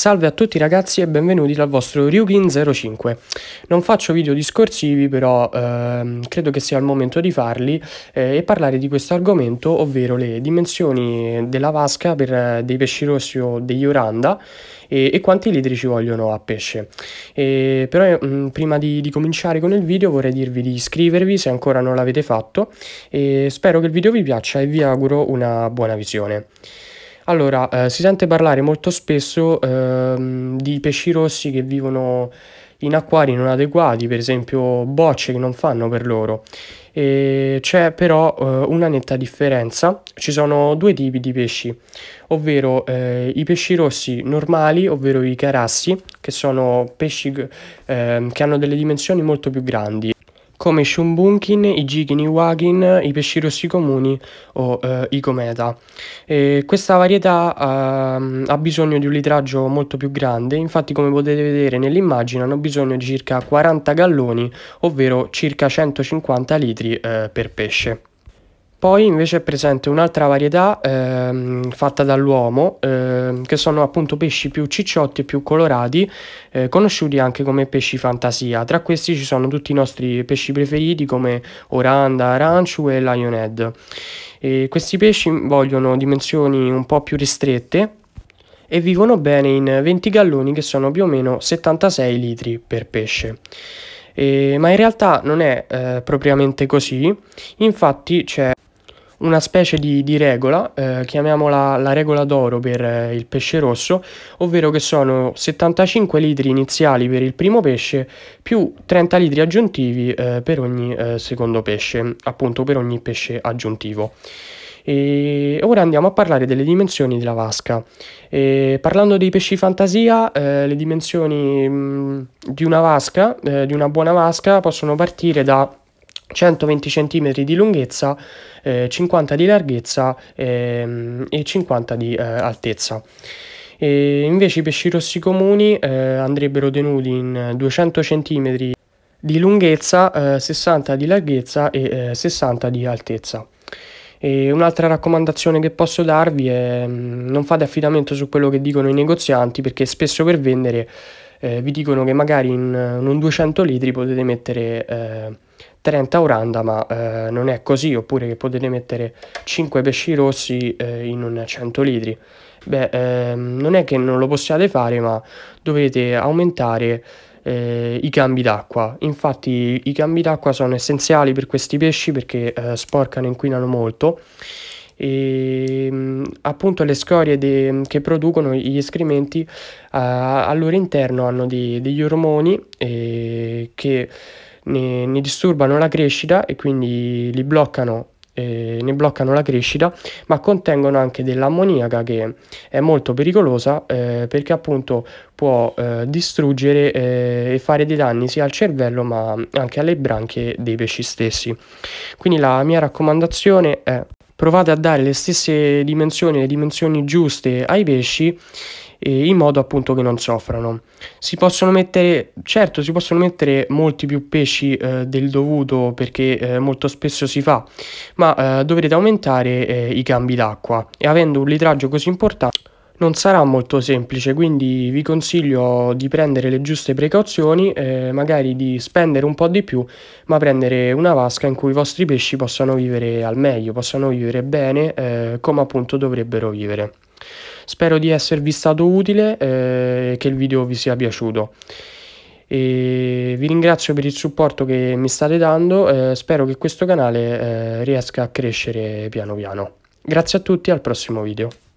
Salve a tutti ragazzi e benvenuti dal vostro ryukin 05 Non faccio video discorsivi però ehm, credo che sia il momento di farli eh, e parlare di questo argomento ovvero le dimensioni della vasca per eh, dei pesci rossi o degli oranda e, e, quanti litri ci vogliono a pesce. E, però mh, eh, mm, prima di, di, cominciare con il video vorrei dirvi di iscrivervi se ancora non l'avete fatto e spero che il video vi piaccia e vi auguro una buona visione. Allora, eh, si sente parlare molto spesso ehm, di pesci rossi che vivono in acquari non adeguati, per esempio bocce che non fanno per loro. E c'è però eh, una netta differenza, ci sono due tipi di pesci, ovvero eh, i pesci rossi normali, ovvero i carassi, che sono pesci ehm, che hanno delle dimensioni molto più grandi come i Shunbunkin, i Jigin, i Wagin, i pesci rossi comuni o eh, i cometa. E questa varietà eh, ha bisogno di un litraggio molto più grande, infatti come potete vedere nell'immagine hanno bisogno di circa 40 galloni, ovvero circa 150 litri eh, per pesce. Poi invece è presente un'altra varietà ehm, fatta dall'uomo, ehm, che sono appunto pesci più cicciotti e più colorati, eh, conosciuti anche come pesci fantasia. Tra questi ci sono tutti i nostri pesci preferiti come Oranda, Aranciu e Lionhead. E questi pesci vogliono dimensioni un po' più ristrette e vivono bene in 20 galloni che sono più o meno 76 litri per pesce. E, ma in realtà non è eh, propriamente così, infatti c'è una specie di, di regola, eh, chiamiamola la regola d'oro per eh, il pesce rosso, ovvero che sono 75 litri iniziali per il primo pesce più 30 litri aggiuntivi eh, per ogni eh, secondo pesce, appunto per ogni pesce aggiuntivo. E ora andiamo a parlare delle dimensioni della vasca. E parlando dei pesci fantasia, eh, le dimensioni mh, mm, di una vasca, eh, di una buona vasca, possono partire da 120 cm di lunghezza, eh, 50 di larghezza ehm, e 50 di eh, altezza. E invece i pesci rossi comuni eh, andrebbero tenuti in 200 cm di lunghezza, 60 eh, di larghezza e 60 eh, di altezza. E un'altra raccomandazione che posso darvi è mm, non fate affidamento su quello che dicono i negozianti perché spesso per vendere eh, vi dicono che magari in, in, un 200 litri potete mettere 30 Oranda ma eh, non è così oppure che potete mettere 5 pesci rossi eh, in un 100 litri beh ehm, non è che non lo possiate fare ma dovete aumentare eh, i cambi d'acqua infatti i cambi d'acqua sono essenziali per questi pesci perché eh, sporcano e inquinano molto e ehm, appunto le scorie de, che producono gli escrementi eh, al loro interno hanno dei, degli ormoni eh, che ne, ne disturbano la crescita e quindi li bloccano ne bloccano la crescita, ma contengono anche dell'ammoniaca che è molto pericolosa eh, perché appunto può eh, distruggere eh, e fare dei danni sia al cervello ma anche alle branche dei pesci stessi. Quindi la mia raccomandazione è provate a dare le stesse dimensioni, le dimensioni giuste ai pesci eh, in modo appunto che non soffrano. Si possono mettere, certo si possono mettere molti più pesci eh, del dovuto perché eh, molto spesso si fa, ma eh, dovrete aumentare eh, i cambi d'acqua e avendo un litraggio così importante non sarà molto semplice, quindi vi consiglio di prendere le giuste precauzioni, eh, magari di spendere un po' di più, ma prendere una vasca in cui i vostri pesci possano vivere al meglio, possano vivere bene eh, come appunto dovrebbero vivere. Spero di esservi stato utile eh, e eh, che il video vi sia piaciuto. E vi ringrazio per il supporto che mi state dando, eh, spero che questo canale eh, riesca a crescere piano piano. Grazie a tutti, al prossimo video.